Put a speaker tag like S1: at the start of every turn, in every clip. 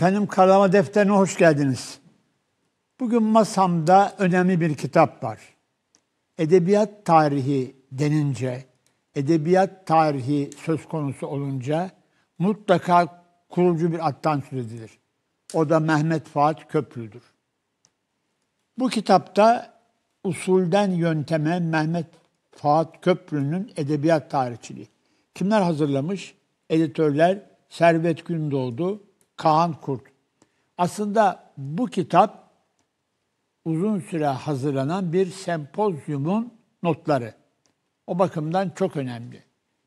S1: Efendim Karalama Defteri'ne hoş geldiniz. Bugün masamda önemli bir kitap var. Edebiyat tarihi denince, edebiyat tarihi söz konusu olunca mutlaka kurucu bir attan söz edilir. O da Mehmet Fuat Köprülü'dür. Bu kitapta usulden yönteme Mehmet Fuat Köprülü'nün edebiyat tarihçiliği. Kimler hazırlamış? Editörler Servet Gündoğdu, Kaan Kurt. Aslında bu kitap uzun süre hazırlanan bir sempozyumun notları. O bakımdan çok önemli.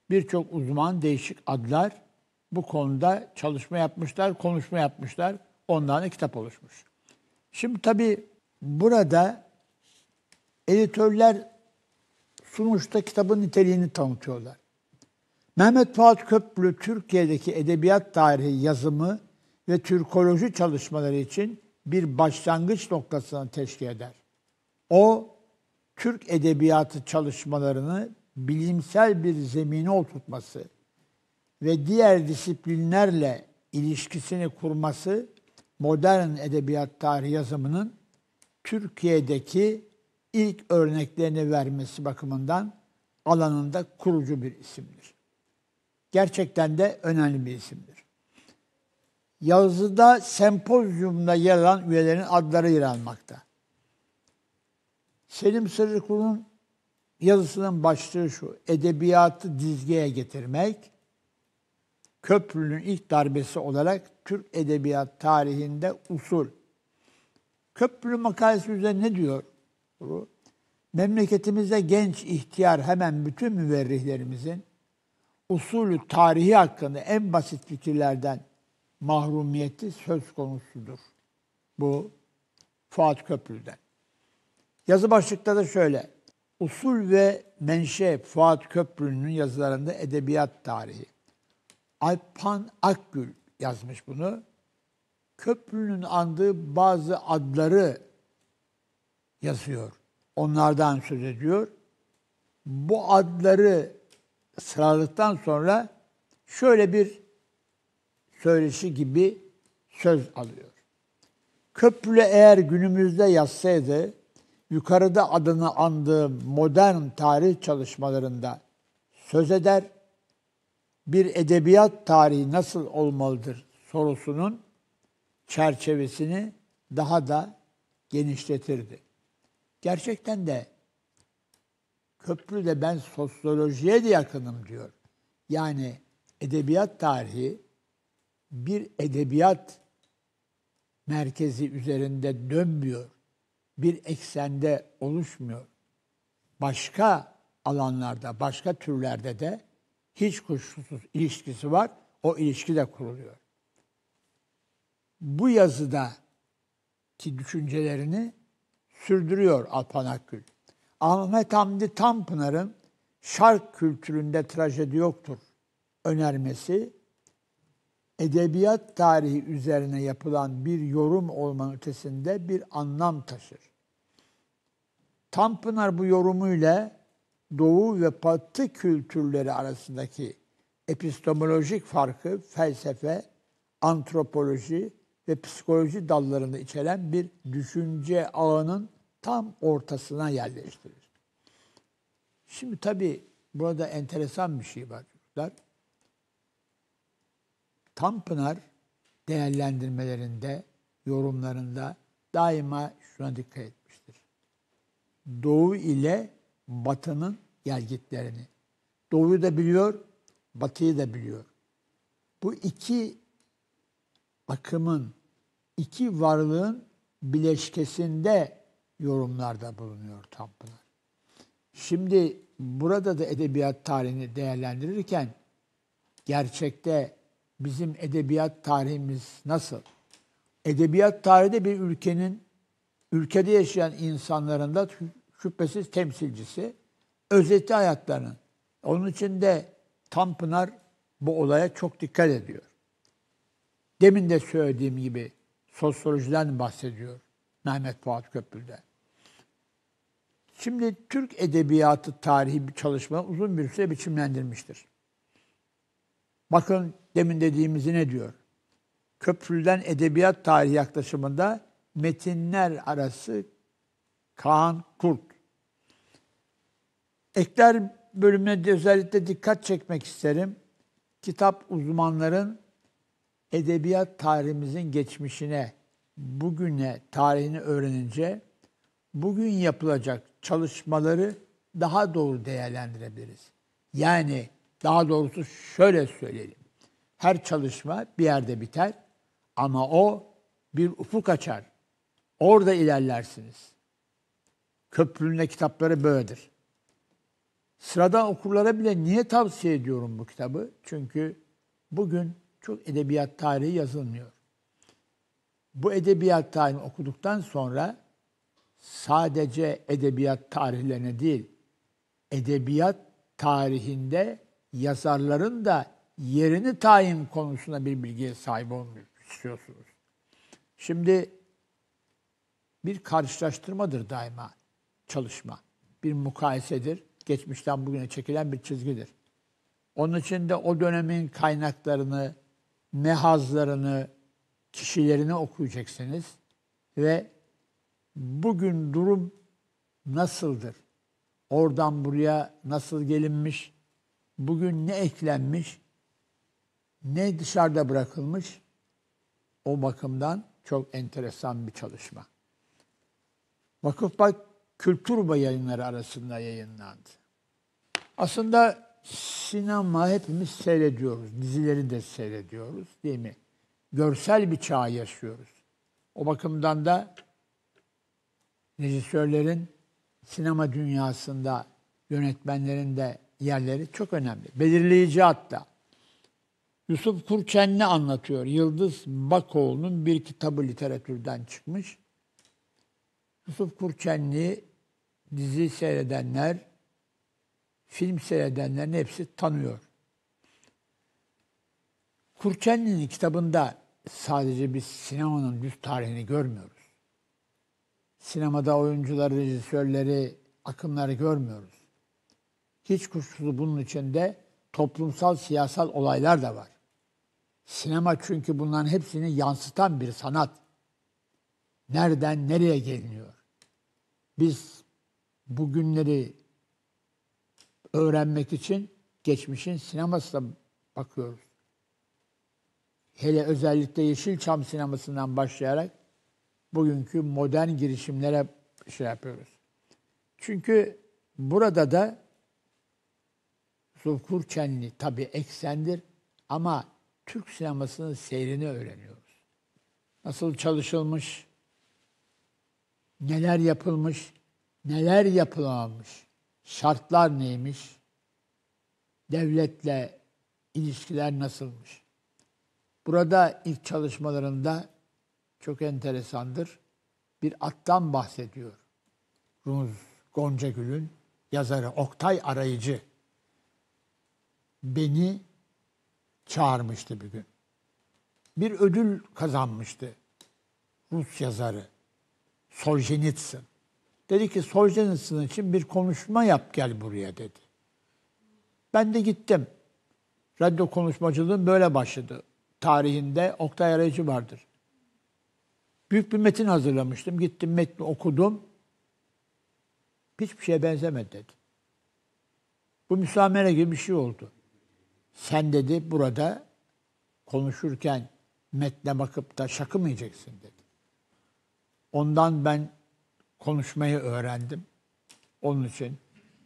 S1: Birçok uzman, değişik adlar bu konuda çalışma yapmışlar, konuşma yapmışlar. Ondan da kitap oluşmuş. Şimdi tabii burada editörler sunuşta kitabın niteliğini tanıtıyorlar. Mehmet Fuat Köprü Türkiye'deki edebiyat tarihi yazımı ve Türkoloji çalışmaları için bir başlangıç noktasını teşkil eder. O, Türk edebiyatı çalışmalarını bilimsel bir zemine oturtması ve diğer disiplinlerle ilişkisini kurması modern edebiyat tarihi yazımının Türkiye'deki ilk örneklerini vermesi bakımından alanında kurucu bir isimdir. Gerçekten de önemli bir isimdir yazıda sempozyumda yer alan üyelerin adları yer almakta. Selim Sırrıkulu'nun yazısının başlığı şu, edebiyatı dizgeye getirmek, Köprülünün ilk darbesi olarak Türk edebiyat tarihinde usul. Köprülü makalesi üzerine ne diyor? Memleketimizde genç ihtiyar hemen bütün müverrihlerimizin usulü tarihi hakkında en basit fikirlerden mahrumiyeti söz konusudur. Bu Fuat Köprü'den. Yazı başlıkta da şöyle. Usul ve menşe Fuat Köprü'nün yazılarında edebiyat tarihi. Alpan Akgül yazmış bunu. Köprünün andığı bazı adları yazıyor. Onlardan söz ediyor. Bu adları sıraladıktan sonra şöyle bir söyleşi gibi söz alıyor. Köprülü eğer günümüzde yazsaydı, yukarıda adını andığım modern tarih çalışmalarında söz eder, bir edebiyat tarihi nasıl olmalıdır sorusunun çerçevesini daha da genişletirdi. Gerçekten de Köprü de ben sosyolojiye de yakınım diyor. Yani edebiyat tarihi bir edebiyat merkezi üzerinde dönmüyor. Bir eksende oluşmuyor. Başka alanlarda, başka türlerde de hiç kuşkusuz ilişkisi var. O ilişki de kuruluyor. Bu yazıda ki düşüncelerini sürdürüyor Alpan Akgül. Ahmet Hamdi Tanpınar'ın şark kültüründe trajedi yoktur önermesi edebiyat tarihi üzerine yapılan bir yorum olmanın ötesinde bir anlam taşır. Tanpınar bu yorumuyla Doğu ve Batı kültürleri arasındaki epistemolojik farkı felsefe, antropoloji ve psikoloji dallarını içeren bir düşünce ağının tam ortasına yerleştirir. Şimdi tabii burada enteresan bir şey var. Tanpınar değerlendirmelerinde, yorumlarında daima şuna dikkat etmiştir. Doğu ile Batı'nın gelgitlerini. Doğu'yu da biliyor, Batı'yı da biliyor. Bu iki akımın, iki varlığın bileşkesinde yorumlarda bulunuyor Tanpınar. Şimdi burada da edebiyat tarihini değerlendirirken gerçekte bizim edebiyat tarihimiz nasıl? Edebiyat tarihi bir ülkenin, ülkede yaşayan insanların da şüphesiz temsilcisi, özeti hayatlarının. Onun için de Tanpınar bu olaya çok dikkat ediyor. Demin de söylediğim gibi sosyolojiden bahsediyor Mehmet Fuat Köprü'de. Şimdi Türk edebiyatı tarihi bir çalışma uzun bir süre biçimlendirmiştir. Bakın demin dediğimizi ne diyor? Köprülden edebiyat tarihi yaklaşımında metinler arası Kaan Kurt. Ekler bölümüne de özellikle dikkat çekmek isterim. Kitap uzmanların edebiyat tarihimizin geçmişine, bugüne tarihini öğrenince bugün yapılacak çalışmaları daha doğru değerlendirebiliriz. Yani daha doğrusu şöyle söyleyelim. Her çalışma bir yerde biter ama o bir ufuk açar. Orada ilerlersiniz. Köprülüne kitapları böyledir. Sıradan okurlara bile niye tavsiye ediyorum bu kitabı? Çünkü bugün çok edebiyat tarihi yazılmıyor. Bu edebiyat tarihini okuduktan sonra sadece edebiyat tarihlerine değil, edebiyat tarihinde yazarların da yerini tayin konusunda bir bilgiye sahip olmuyor istiyorsunuz. Şimdi bir karşılaştırmadır daima çalışma. Bir mukayesedir. Geçmişten bugüne çekilen bir çizgidir. Onun için de o dönemin kaynaklarını, mehazlarını, kişilerini okuyacaksınız ve bugün durum nasıldır? Oradan buraya nasıl gelinmiş? bugün ne eklenmiş, ne dışarıda bırakılmış o bakımdan çok enteresan bir çalışma. Vakıf Vakıfbank Kültür yayınları arasında yayınlandı. Aslında sinema hepimiz seyrediyoruz. Dizileri de seyrediyoruz değil mi? Görsel bir çağ yaşıyoruz. O bakımdan da rejisörlerin sinema dünyasında, yönetmenlerin de yerleri çok önemli. Belirleyici hatta. Yusuf Kurçenli anlatıyor. Yıldız Bakoğlu'nun bir kitabı literatürden çıkmış. Yusuf Kurçenli dizi seyredenler, film seyredenlerin hepsi tanıyor. Kurçenli'nin kitabında sadece biz sinemanın düz tarihini görmüyoruz. Sinemada oyuncuları, rejisörleri, akımları görmüyoruz. Hiç kuşkusuz bunun içinde toplumsal siyasal olaylar da var. Sinema çünkü bunların hepsini yansıtan bir sanat. Nereden nereye geliniyor? Biz bugünleri öğrenmek için geçmişin sinemasına bakıyoruz. Hele özellikle Yeşilçam sinemasından başlayarak bugünkü modern girişimlere şey yapıyoruz. Çünkü burada da Zulkur Çenli tabii eksendir ama Türk sinemasının seyrini öğreniyoruz. Nasıl çalışılmış, neler yapılmış, neler yapılamamış, şartlar neymiş, devletle ilişkiler nasılmış. Burada ilk çalışmalarında çok enteresandır. Bir attan bahsediyor. Rumuz Goncagül'ün yazarı Oktay Arayıcı beni çağırmıştı bir gün. Bir ödül kazanmıştı Rus yazarı Solzhenitsyn. Dedi ki Solzhenitsyn için bir konuşma yap gel buraya dedi. Ben de gittim. Radyo konuşmacılığım böyle başladı. Tarihinde Oktay Arayıcı vardır. Büyük bir metin hazırlamıştım. Gittim metni okudum. Hiçbir şeye benzemedi dedi. Bu müsamere gibi bir şey oldu sen dedi burada konuşurken metne bakıp da şakımayacaksın dedi. Ondan ben konuşmayı öğrendim. Onun için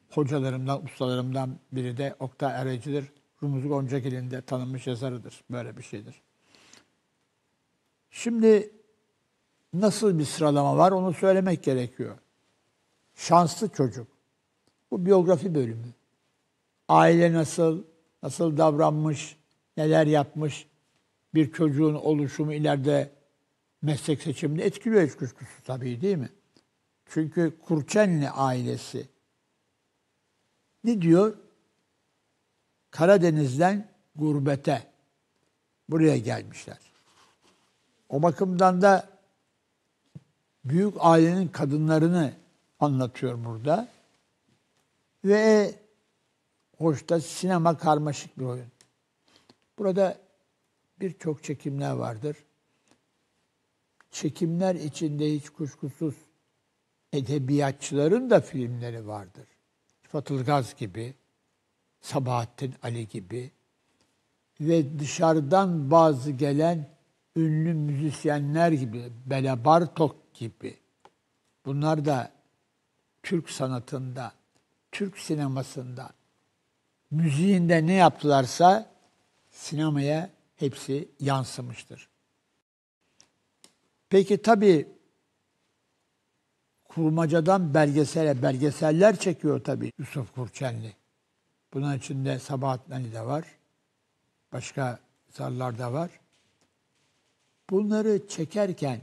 S1: hocalarımdan, ustalarımdan biri de Oktay Ereci'dir. Rumuz Goncagil'in de tanınmış yazarıdır. Böyle bir şeydir. Şimdi nasıl bir sıralama var onu söylemek gerekiyor. Şanslı çocuk. Bu biyografi bölümü. Aile nasıl, nasıl davranmış, neler yapmış bir çocuğun oluşumu ileride meslek seçimini etkiliyor hiç kuşkusuz tabii değil mi? Çünkü Kurçenli ailesi ne diyor? Karadeniz'den gurbete buraya gelmişler. O bakımdan da büyük ailenin kadınlarını anlatıyor burada. Ve Hoş'ta sinema karmaşık bir oyun. Burada birçok çekimler vardır. Çekimler içinde hiç kuşkusuz edebiyatçıların da filmleri vardır. Fatılgaz gibi, Sabahattin Ali gibi ve dışarıdan bazı gelen ünlü müzisyenler gibi, Bela Bartok gibi. Bunlar da Türk sanatında, Türk sinemasında müziğinde ne yaptılarsa sinemaya hepsi yansımıştır. Peki tabi kurmacadan belgesele, belgeseller çekiyor tabi Yusuf Kurçenli. Bunun içinde Sabahattin Ali de var. Başka sarlar da var. Bunları çekerken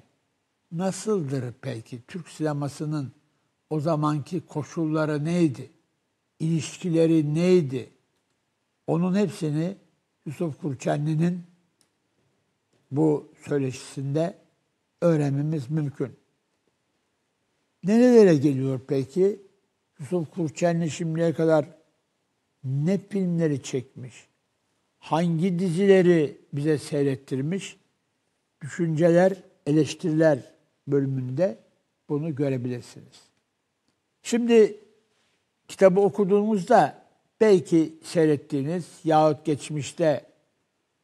S1: nasıldır peki? Türk sinemasının o zamanki koşulları neydi? İlişkileri neydi? Onun hepsini Yusuf Kurçenli'nin bu söyleşisinde öğrenmemiz mümkün. Nerelere geliyor peki? Yusuf Kurçenli şimdiye kadar ne filmleri çekmiş? Hangi dizileri bize seyrettirmiş? Düşünceler, eleştiriler bölümünde bunu görebilirsiniz. Şimdi kitabı okuduğumuzda belki seyrettiğiniz yahut geçmişte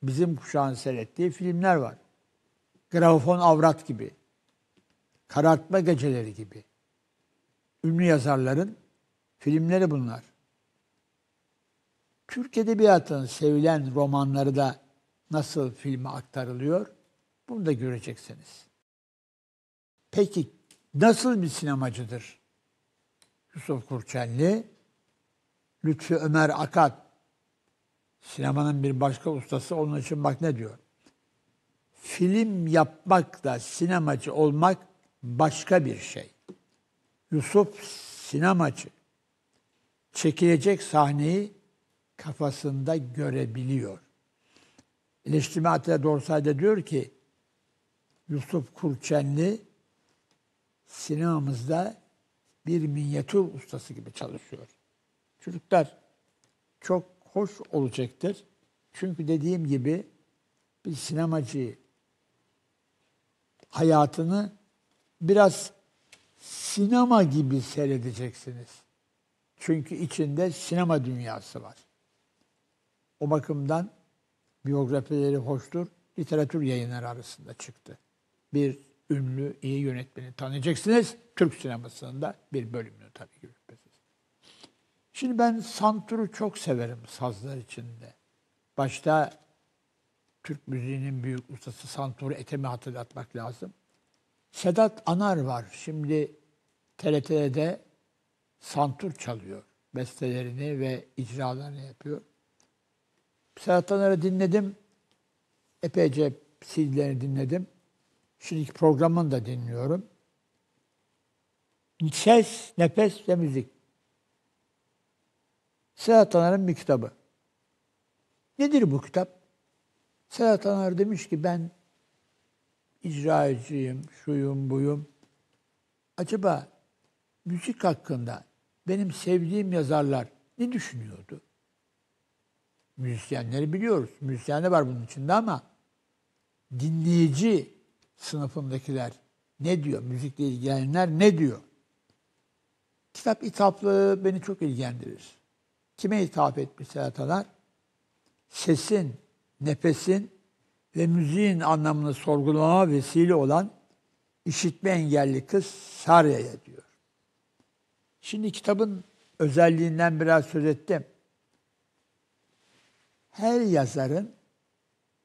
S1: bizim kuşağın seyrettiği filmler var. Grafon Avrat gibi, Karartma Geceleri gibi. Ünlü yazarların filmleri bunlar. Türk Edebiyatı'nın sevilen romanları da nasıl filme aktarılıyor bunu da göreceksiniz. Peki nasıl bir sinemacıdır Yusuf Kurçenli? Lütfü Ömer Akat, sinemanın bir başka ustası onun için bak ne diyor. Film yapmak da sinemacı olmak başka bir şey. Yusuf sinemacı. Çekilecek sahneyi kafasında görebiliyor. İletişimi Atilla Dorsay'da diyor ki, Yusuf Kurçenli sinemamızda bir minyatür ustası gibi çalışıyor. Çocuklar çok hoş olacaktır. Çünkü dediğim gibi bir sinemacı hayatını biraz sinema gibi seyredeceksiniz. Çünkü içinde sinema dünyası var. O bakımdan biyografileri hoştur. Literatür yayınları arasında çıktı. Bir ünlü, iyi yönetmeni tanıyacaksınız. Türk sinemasında bir bölümünü tabii ki. Şimdi ben santuru çok severim sazlar içinde. Başta Türk müziğinin büyük ustası Santur Etem'i hatırlatmak lazım. Sedat Anar var. Şimdi TRT'de de santur çalıyor. Bestelerini ve icralarını yapıyor. Sedat Anar'ı dinledim. Epeyce CD'lerini dinledim. Şimdiki programını da dinliyorum. Ses, nefes ve müzik. Sedat Taner'in bir kitabı. Nedir bu kitap? Sedat Taner demiş ki ben icracıyım, şuyum, buyum. Acaba müzik hakkında benim sevdiğim yazarlar ne düşünüyordu? Müzisyenleri biliyoruz. Müzisyenler var bunun içinde ama dinleyici sınıfındakiler ne diyor? Müzikle ilgilenenler ne diyor? Kitap itaplığı beni çok ilgilendirir. Kime hitap etmiş salatalar? Sesin, nefesin ve müziğin anlamını sorgulama vesile olan işitme engelli kız Sarya'ya diyor. Şimdi kitabın özelliğinden biraz söz ettim. Her yazarın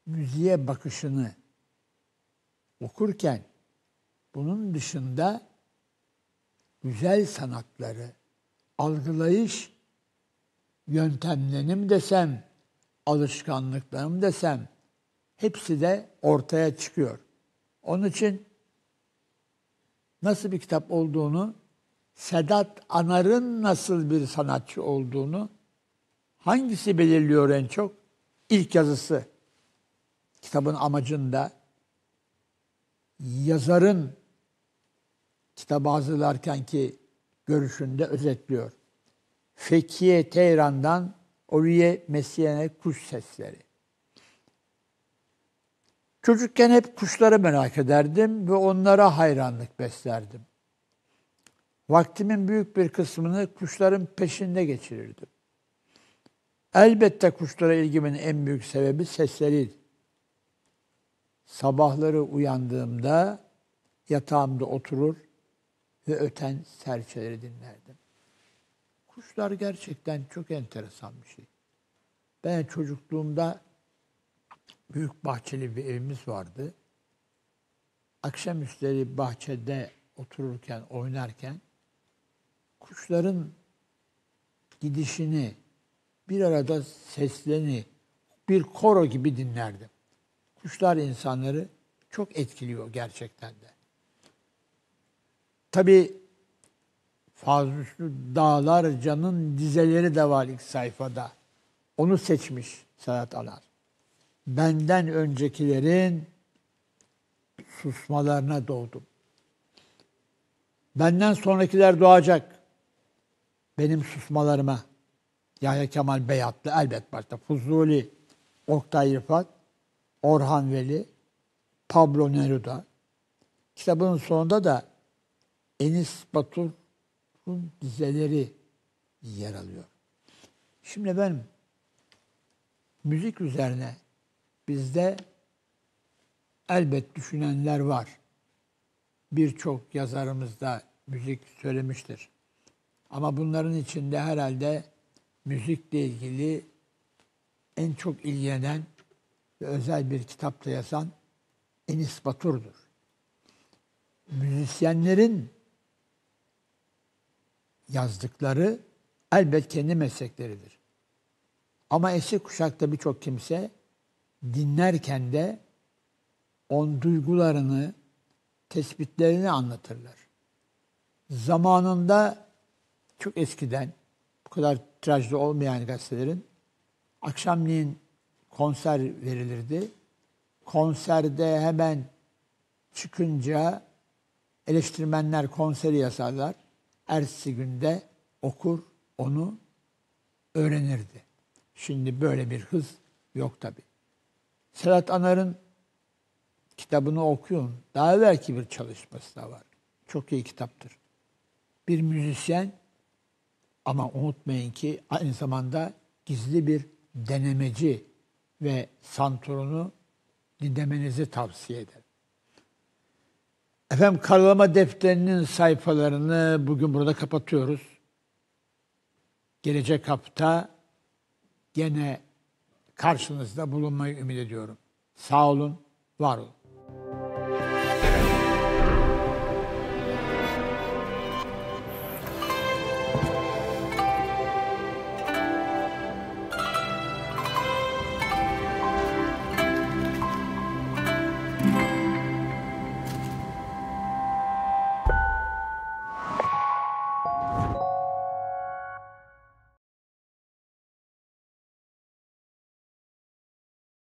S1: müziğe bakışını okurken bunun dışında güzel sanatları, algılayış yöntemlerim desem, alışkanlıklarım desem hepsi de ortaya çıkıyor. Onun için nasıl bir kitap olduğunu, Sedat Anar'ın nasıl bir sanatçı olduğunu hangisi belirliyor en çok? İlk yazısı. Kitabın amacında yazarın kitabı hazırlarken ki görüşünde özetliyor. Fekiye Tehrandan Oriye Mesiyene kuş sesleri. Çocukken hep kuşları merak ederdim ve onlara hayranlık beslerdim. Vaktimin büyük bir kısmını kuşların peşinde geçirirdim. Elbette kuşlara ilgimin en büyük sebebi sesleriydi. Sabahları uyandığımda yatağımda oturur ve öten serçeleri dinlerdim. Kuşlar gerçekten çok enteresan bir şey. Ben çocukluğumda büyük bahçeli bir evimiz vardı. Akşamüstleri bahçede otururken, oynarken kuşların gidişini, bir arada seslerini bir koro gibi dinlerdim. Kuşlar insanları çok etkiliyor gerçekten de. Tabii Fazlüslü Dağlar Can'ın dizeleri de var ilk sayfada. Onu seçmiş Serhat Anar. Benden öncekilerin susmalarına doğdum. Benden sonrakiler doğacak. Benim susmalarıma. Yahya Kemal Beyatlı elbet başta. Fuzuli, Oktay İrfan, Orhan Veli, Pablo Neruda. Kitabın sonunda da Enis Batur bunun dizeleri yer alıyor. Şimdi ben müzik üzerine bizde elbet düşünenler var. Birçok yazarımız da müzik söylemiştir. Ama bunların içinde herhalde müzikle ilgili en çok ilgilenen ve özel bir kitapta yazan Enis Batur'dur. Müzisyenlerin yazdıkları elbet kendi meslekleridir. Ama eski kuşakta birçok kimse dinlerken de on duygularını, tespitlerini anlatırlar. Zamanında çok eskiden bu kadar tirajlı olmayan gazetelerin akşamleyin konser verilirdi. Konserde hemen çıkınca eleştirmenler konseri yazarlar ertesi günde okur, onu öğrenirdi. Şimdi böyle bir hız yok tabi. Serhat Anar'ın kitabını okuyun. Daha evvelki bir çalışması da var. Çok iyi kitaptır. Bir müzisyen ama unutmayın ki aynı zamanda gizli bir denemeci ve santurunu dinlemenizi tavsiye eder. Efendim karalama defterinin sayfalarını bugün burada kapatıyoruz. Gelecek hafta gene karşınızda bulunmayı ümit ediyorum. Sağ olun, var olun.